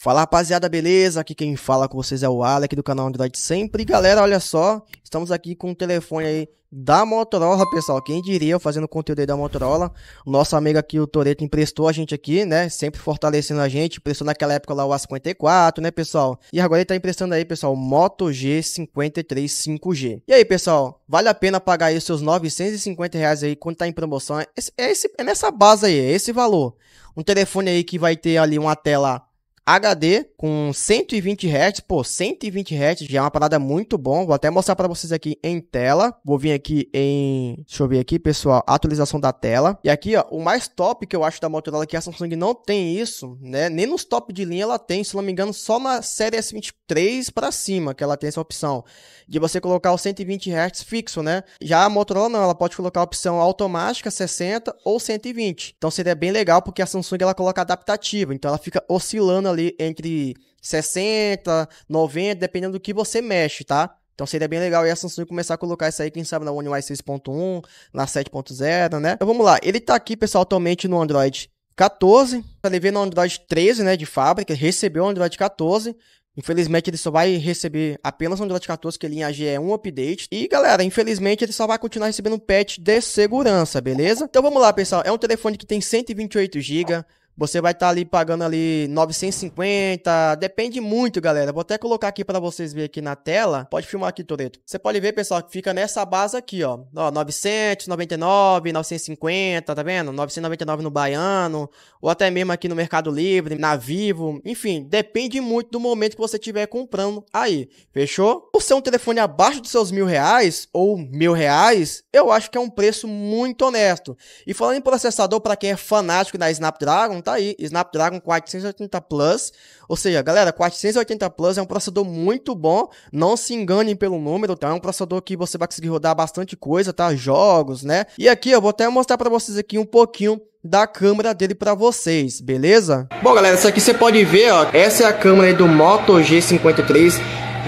Fala rapaziada, beleza? Aqui quem fala com vocês é o Alec do canal Android Sempre. galera, olha só, estamos aqui com o telefone aí da Motorola, pessoal. Quem diria, eu fazendo conteúdo aí da Motorola. Nosso amigo aqui, o Toreto, emprestou a gente aqui, né? Sempre fortalecendo a gente. Emprestou naquela época lá o A54, né, pessoal? E agora ele tá emprestando aí, pessoal, o Moto G53 5G. E aí, pessoal, vale a pena pagar aí seus 950 reais aí quando tá em promoção? É, é, esse, é nessa base aí, é esse valor. Um telefone aí que vai ter ali uma tela HD com 120 Hz, pô, 120 Hz já é uma parada muito bom. Vou até mostrar para vocês aqui em tela. Vou vir aqui em, deixa eu ver aqui, pessoal, atualização da tela. E aqui, ó, o mais top que eu acho da Motorola que a Samsung não tem isso, né? Nem nos top de linha ela tem, se não me engano, só na série S23 para cima que ela tem essa opção de você colocar o 120 Hz fixo, né? Já a Motorola não, ela pode colocar a opção automática 60 ou 120. Então seria bem legal porque a Samsung ela coloca adaptativa, então ela fica oscilando ali ali entre 60, 90, dependendo do que você mexe, tá? Então seria bem legal aí a Samsung começar a colocar isso aí, quem sabe na One UI 6.1, na 7.0, né? Então vamos lá, ele tá aqui, pessoal, atualmente no Android 14, ele veio no Android 13, né, de fábrica, recebeu o Android 14, Infelizmente, ele só vai receber apenas o Android 14, que ele em AG é um update. E, galera, infelizmente, ele só vai continuar recebendo um patch de segurança, beleza? Então, vamos lá, pessoal. É um telefone que tem 128 GB, você vai estar tá ali pagando ali 950, depende muito, galera. Vou até colocar aqui para vocês verem aqui na tela. Pode filmar aqui, Toreto. Você pode ver, pessoal, que fica nessa base aqui, ó. Ó, 999, 950, tá vendo? 999 no Baiano, ou até mesmo aqui no Mercado Livre, na Vivo. Enfim, depende muito do momento que você estiver comprando aí, fechou? Por ser um telefone abaixo dos seus mil reais, ou mil reais, eu acho que é um preço muito honesto. E falando em processador, para quem é fanático da Snapdragon, tá aí, Snapdragon 480 Plus. Ou seja, galera, 480 Plus é um processador muito bom. Não se enganem pelo número, tá? É um processador que você vai conseguir rodar bastante coisa, tá? Jogos, né? E aqui eu vou até mostrar para vocês aqui um pouquinho da câmera dele para vocês, beleza? Bom, galera, isso aqui você pode ver, ó, essa é a câmera do Moto G53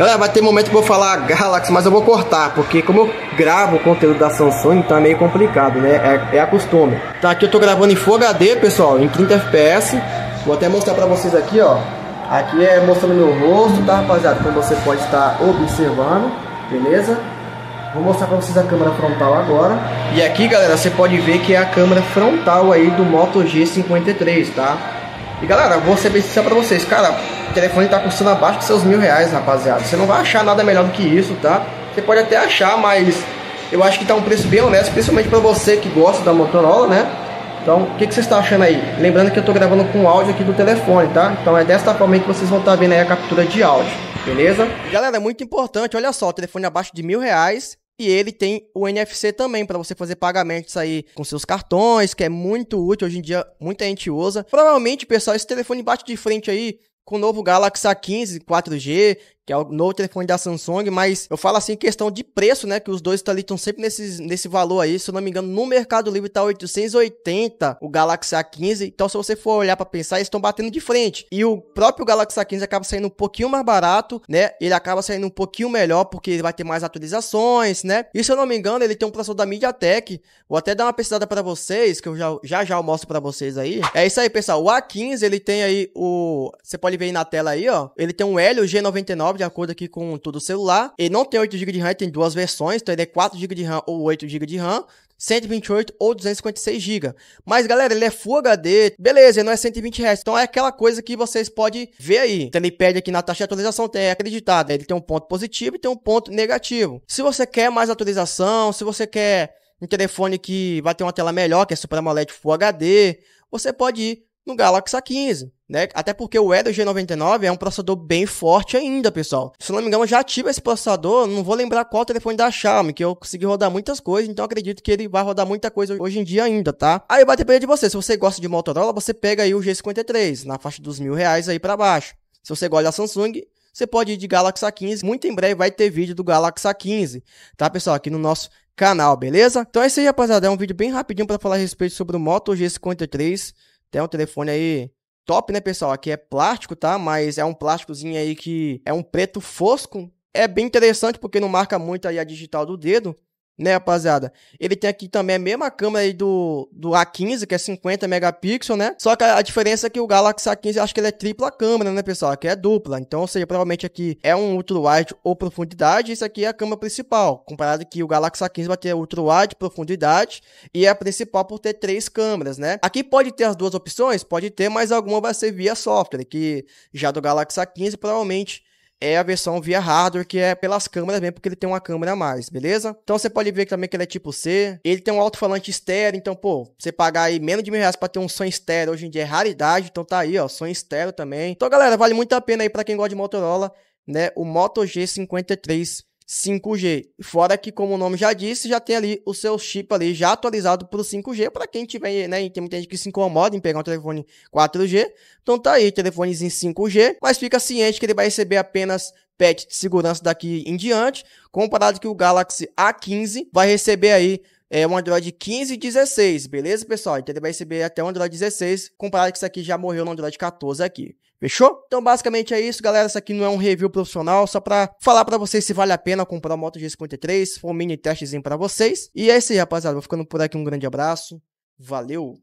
Galera, vai ter momento que eu vou falar Galaxy, mas eu vou cortar, porque como eu gravo o conteúdo da Samsung, tá meio complicado, né? É, é a costume. Tá, aqui eu tô gravando em Full HD, pessoal, em 30 FPS. Vou até mostrar pra vocês aqui, ó. Aqui é mostrando meu rosto, tá, rapaziada? Como você pode estar tá observando, beleza? Vou mostrar pra vocês a câmera frontal agora. E aqui, galera, você pode ver que é a câmera frontal aí do Moto G53, tá? E galera, vou ser bem sincero pra vocês, cara, o telefone tá custando abaixo de seus mil reais, rapaziada. Você não vai achar nada melhor do que isso, tá? Você pode até achar, mas eu acho que tá um preço bem honesto, principalmente pra você que gosta da Motorola, né? Então, o que, que vocês estão achando aí? Lembrando que eu estou gravando com áudio aqui do telefone, tá? Então é desta forma que vocês vão estar tá vendo aí a captura de áudio, beleza? Galera, é muito importante, olha só, telefone abaixo de mil reais, e ele tem o NFC também para você fazer pagamentos aí com seus cartões, que é muito útil hoje em dia, muita gente usa. Provavelmente, pessoal, esse telefone bate de frente aí com o novo Galaxy A15 4G, que é o novo telefone da Samsung, mas eu falo assim questão de preço, né, que os dois ali estão sempre nesse, nesse valor aí, se eu não me engano, no Mercado Livre tá 880 o Galaxy A15, então se você for olhar para pensar, eles estão batendo de frente. E o próprio Galaxy A15 acaba saindo um pouquinho mais barato, né? Ele acaba saindo um pouquinho melhor porque ele vai ter mais atualizações, né? E se eu não me engano, ele tem um processador da MediaTek. Vou até dar uma pesquisada para vocês, que eu já já, já eu mostro para vocês aí. É isso aí, pessoal. O A15, ele tem aí o, você pode ver aí na tela aí, ó, ele tem um Helio G99 de acordo aqui com todo o celular. Ele não tem 8 GB de RAM, tem duas versões, então ele é 4 GB de RAM ou 8 GB de RAM. 128 ou 256 GB. Mas galera, ele é Full HD, beleza, não é 120 Hz. Então é aquela coisa que vocês podem ver aí. Então, ele pede aqui na taxa de atualização, tem é acreditado, ele tem um ponto positivo e tem um ponto negativo. Se você quer mais atualização, se você quer um telefone que vai ter uma tela melhor, que é Super AMOLED Full HD, você pode ir no Galaxy A15. Né? Até porque o Edo G99 é um processador bem forte ainda, pessoal. Se não me engano, já tive esse processador, não vou lembrar qual telefone da Xiaomi, que eu consegui rodar muitas coisas, então acredito que ele vai rodar muita coisa hoje em dia ainda, tá? Aí vai depender de você, se você gosta de Motorola, você pega aí o G53, na faixa dos mil reais aí para baixo. Se você gosta da Samsung, você pode ir de Galaxy A15, muito em breve vai ter vídeo do Galaxy A15, tá pessoal, aqui no nosso canal, beleza? Então é isso aí rapaziada, é um vídeo bem rapidinho para falar a respeito sobre o Moto G53, tem um telefone aí top, né, pessoal? Aqui é plástico, tá? Mas é um plásticozinho aí que é um preto fosco. É bem interessante porque não marca muito aí a digital do dedo né, rapaziada? Ele tem aqui também a mesma câmera aí do, do A15, que é 50 megapixels, né? Só que a, a diferença é que o Galaxy A15, acho que ele é tripla câmera, né, pessoal? Aqui é dupla. Então, ou seja, provavelmente aqui é um ultra-wide ou profundidade, isso aqui é a câmera principal. Comparado que o Galaxy A15 vai ter ultra-wide, profundidade, e é a principal por ter três câmeras, né? Aqui pode ter as duas opções, pode ter, mas alguma vai ser via software, que já do Galaxy A15 provavelmente é a versão via hardware, que é pelas câmeras mesmo, porque ele tem uma câmera a mais, beleza? Então você pode ver também que ele é tipo C. Ele tem um alto-falante estéreo, então, pô, você pagar aí menos de mil reais pra ter um som estéreo hoje em dia é raridade, então tá aí, ó, som estéreo também. Então, galera, vale muito a pena aí pra quem gosta de Motorola, né, o Moto G53 5G. Fora que, como o nome já disse, já tem ali o seu chip ali já atualizado para o 5G, para quem tiver, né, tem muita gente que se incomoda em pegar um telefone 4G. Então tá aí, telefones em 5G, mas fica ciente que ele vai receber apenas patch de segurança daqui em diante, comparado que o Galaxy A15 vai receber aí é um Android 15 e 16, beleza, pessoal? Então ele vai receber até o Android 16, comparado que isso aqui já morreu no Android 14 aqui. Fechou? Então, basicamente é isso, galera. Isso aqui não é um review profissional, só pra falar pra vocês se vale a pena comprar o Moto G53. Foi um mini testezinho pra vocês. E é isso aí, rapaziada. Vou ficando por aqui. Um grande abraço. Valeu!